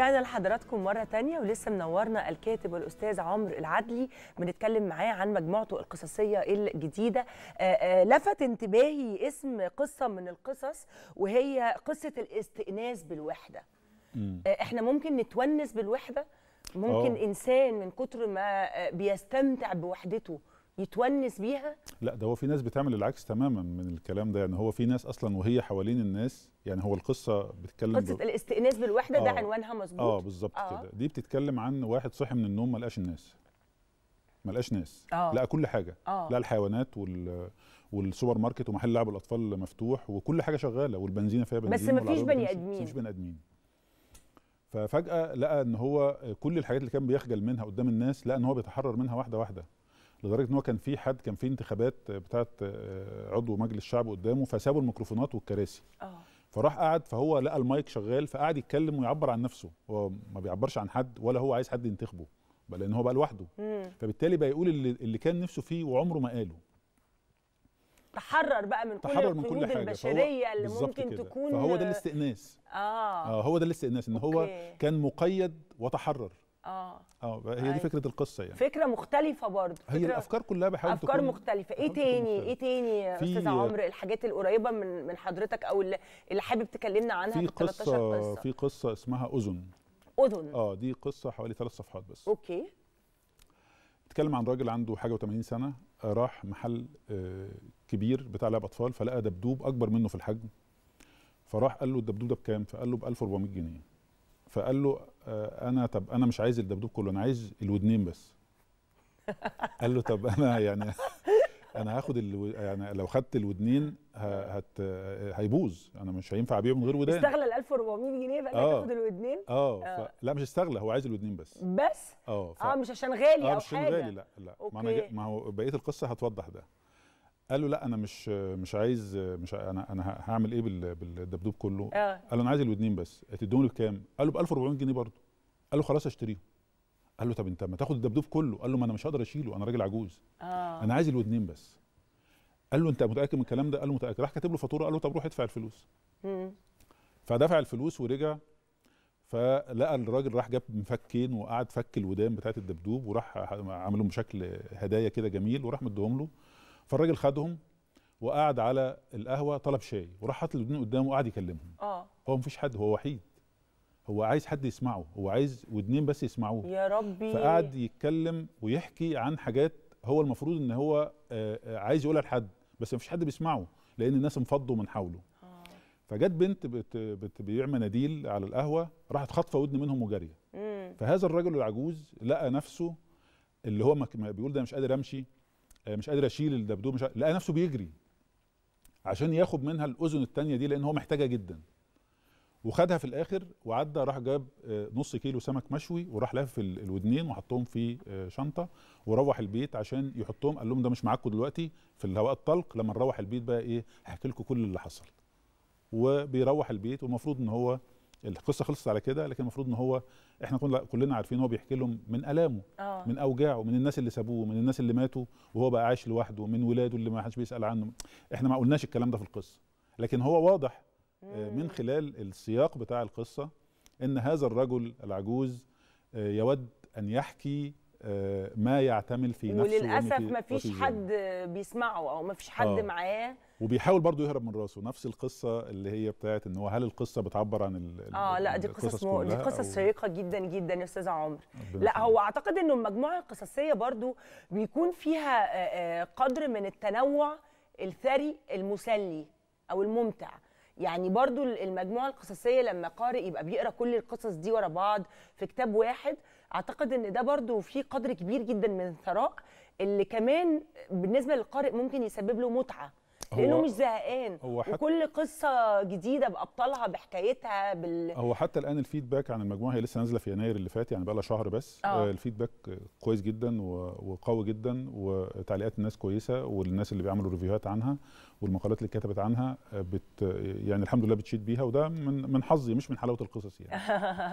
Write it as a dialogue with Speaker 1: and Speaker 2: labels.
Speaker 1: رجعنا لحضراتكم مرة تانية ولسه منورنا الكاتب والأستاذ عمرو العدلي بنتكلم معاه عن مجموعته القصصية الجديدة آه، آه، لفت انتباهي اسم قصة من القصص وهي قصة الاستئناس بالوحدة آه، احنا ممكن نتونس بالوحدة ممكن أوه. إنسان من كتر ما بيستمتع بوحدته يتونس بيها
Speaker 2: لا ده هو في ناس بتعمل العكس تماما من الكلام ده يعني هو في ناس اصلا وهي حوالين الناس يعني هو القصه بتتكلم قصه ب...
Speaker 1: الاستئناس بالوحده آه ده عنوانها مظبوط اه
Speaker 2: بالظبط آه. كده دي بتتكلم عن واحد صحي من النوم ما لقاش الناس ما لقاش ناس آه. لقى كل حاجه آه. لقى الحيوانات وال والسوبر ماركت ومحل لعب الاطفال مفتوح وكل حاجه شغاله والبنزينه فيها بنزين بس مفيش بني ادمين مفيش بني ادمين ففجاه لقى ان هو كل الحاجات اللي كان بيخجل منها قدام الناس لقى ان هو بيتحرر منها واحده واحده لدرجه ان هو كان في حد كان في انتخابات بتاعه آه، عضو مجلس الشعب قدامه فسابوا الميكروفونات والكراسي أوه. فراح قعد فهو لقى المايك شغال فقعد يتكلم ويعبر عن نفسه هو ما بيعبرش عن حد ولا هو عايز حد ينتخبه بقى لان هو بقى لوحده فبالتالي بقى يقول اللي, اللي كان نفسه فيه وعمره ما قاله
Speaker 1: تحرر بقى من كل تحرر من كل حاجه البشريه اللي ممكن كده. تكون فهو ده
Speaker 2: الاستئناس آه. اه هو ده الاستئناس ان أوكي. هو كان مقيد وتحرر اه اه هي دي طيب. فكره القصه يعني
Speaker 1: فكره مختلفه برضه هي
Speaker 2: الافكار كلها بحاول افكار تكون
Speaker 1: مختلفه ايه تاني ايه تاني يا استاذ عمرو الحاجات القريبه من من حضرتك او اللي حابب تكلمنا عنها في قصه قصه في
Speaker 2: قصه اسمها اذن اذن اه دي قصه حوالي ثلاث صفحات بس اوكي بتتكلم عن راجل عنده حاجه و80 سنه راح محل آه، كبير بتاع لعب اطفال فلقى دبدوب اكبر منه في الحجم فراح قال له الدبدوب ده بكام؟ فقال له ب 1400 جنيه فقال له آه، انا طب انا مش عايز الدبدوب كله انا عايز الودنين بس قال له طب انا يعني انا هاخد ال... يعني لو خدت الودنين ه... هت... هيبوظ انا مش هينفع ابيعه من غير ودان استغلى
Speaker 1: ال 1400 جنيه بقى آه. تاخد الودنين اه, آه. ف...
Speaker 2: لا مش استغلى هو عايز الودنين بس بس اه ف... اه
Speaker 1: مش عشان غالي اه مش عشان غالي لا لا أوكي. ما, أنا... ما
Speaker 2: هو بقيه القصه هتوضح ده قال له لا انا مش مش عايز مش انا انا هعمل ايه بالدبدوب كله آه. قال له انا عايز الودنين بس هتديهم لي بكام قال له ب 1400 جنيه برضه قال له خلاص اشتريهم قال له طب انت ما تاخد الدبدوب كله قال له ما انا مش هقدر اشيله انا راجل عجوز أوه. انا عايز الودنين بس قال له انت متاكد من الكلام ده قال له متاكد راح كاتب له فاتوره قال له طب روح ادفع الفلوس مم. فدفع الفلوس ورجع فلقى الراجل راح جاب مفكين وقعد فك الودان بتاعت الدبدوب وراح عملهم بشكل هدايا كده جميل وراح مديهم له فالراجل خدهم وقعد على القهوه طلب شاي وراح حاطط الودنين قدامه وقعد يكلمهم اه هو مفيش حد هو وحيد هو عايز حد يسمعه هو عايز ودنين بس يسمعوه
Speaker 1: يا ربي فقعد
Speaker 2: يتكلم ويحكي عن حاجات هو المفروض ان هو آه، آه، عايز يقولها لحد بس مفيش حد بيسمعه لان الناس انفضوا من حوله آه. فجت بنت بتبيع مناديل على القهوه راحت خاطفه ودن منهم وجاريه فهذا الرجل العجوز لقى نفسه اللي هو بيقول ده مش قادر امشي آه، مش قادر اشيل الدبدوب مش لقى نفسه بيجري عشان ياخد منها الاذن الثانيه دي لان هو محتاجها جدا وخدها في الاخر وعدى راح جاب آه، نص كيلو سمك مشوي وراح لافف الودنين وحطهم في آه، شنطه وروح البيت عشان يحطهم قال لهم ده مش معاكم دلوقتي في الهواء الطلق لما نروح البيت بقى ايه هحكي لكم كل اللي حصل وبيروح البيت والمفروض ان هو القصه خلصت على كده لكن المفروض ان هو احنا كنا كلنا عارفين هو بيحكي لهم من الامه أوه. من اوجاعه من الناس اللي سابوه من الناس اللي ماتوا وهو بقى عايش لوحده من ولاده اللي ما حدش بيسال عنه احنا ما قلناش الكلام ده في القصه لكن هو واضح آه، مم. من خلال السياق بتاع القصه ان هذا الرجل العجوز آه، يود ان يحكي آه، ما يعتمل في نفسه وللاسف ما فيش حد
Speaker 1: بيسمعه او ما فيش حد آه. معاه
Speaker 2: وبيحاول برضه يهرب من راسه نفس القصه اللي هي بتاعت ان هو هل القصه بتعبر عن ال
Speaker 1: اه لا دي قصص مو... دي قصص شيقه جدا جدا يا استاذ عمر لا هو اعتقد انه المجموعه القصصيه برضه بيكون فيها آه، آه، قدر من التنوع الثري المسلي او الممتع يعني برضه المجموعه القصصيه لما قارئ يبقى بيقرا كل القصص دي ورا بعض في كتاب واحد اعتقد ان ده برضو في قدر كبير جدا من الثراء اللي كمان بالنسبه للقارئ ممكن يسبب له متعه لانه مش زهقان هو وكل قصه جديده بابطالها بحكايتها بال هو
Speaker 2: حتى الان الفيدباك عن المجموعه هي لسه نازله في يناير اللي فات يعني بقى لها شهر بس آه. آه، الفيدباك كويس جدا وقوي جدا وتعليقات الناس كويسه والناس اللي بيعملوا ريفيوهات عنها والمقالات اللي اتكتبت عنها بت يعني الحمد لله بتشيد بيها وده من من حظي مش من حلاوه القصص
Speaker 1: يعني